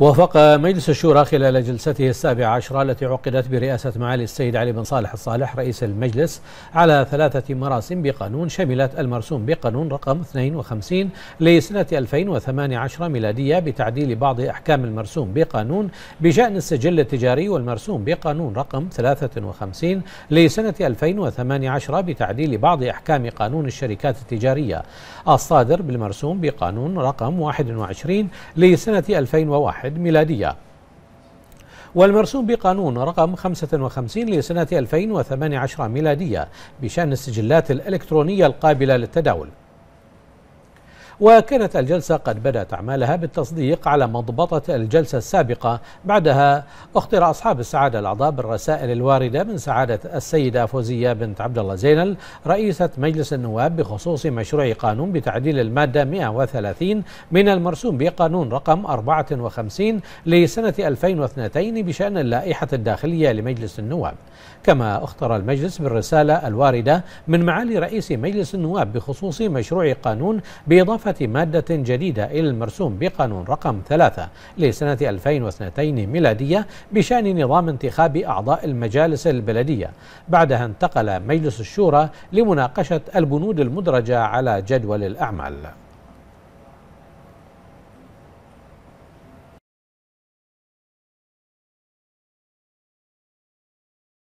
وافق مجلس الشورى خلال جلسته السابعة عشرة التي عقدت برئاسة معالي السيد علي بن صالح الصالح رئيس المجلس على ثلاثة مراسم بقانون شملت المرسوم بقانون رقم 52 لسنة 2018 ميلادية بتعديل بعض أحكام المرسوم بقانون بشأن السجل التجاري والمرسوم بقانون رقم 53 لسنة 2018 بتعديل بعض أحكام قانون الشركات التجارية الصادر بالمرسوم بقانون رقم 21 لسنة 2001 2001 ميلادية والمرسوم بقانون رقم 55 لسنة 2018 ميلادية بشأن السجلات الإلكترونية القابلة للتداول وكانت الجلسة قد بدأت أعمالها بالتصديق على مضبطة الجلسة السابقة بعدها اختر أصحاب السعادة الأعضاء بالرسائل الواردة من سعادة السيدة فوزية بنت عبد الله زينل رئيسة مجلس النواب بخصوص مشروع قانون بتعديل المادة 130 من المرسوم بقانون رقم 54 لسنة 2002 بشأن اللائحة الداخلية لمجلس النواب كما اختر المجلس بالرسالة الواردة من معالي رئيس مجلس النواب بخصوص مشروع قانون بإضافة بإضافة مادة جديدة إلى المرسوم بقانون رقم 3 لسنة 2002 ميلادية بشأن نظام انتخاب أعضاء المجالس البلدية بعدها انتقل مجلس الشورى لمناقشة البنود المدرجة على جدول الأعمال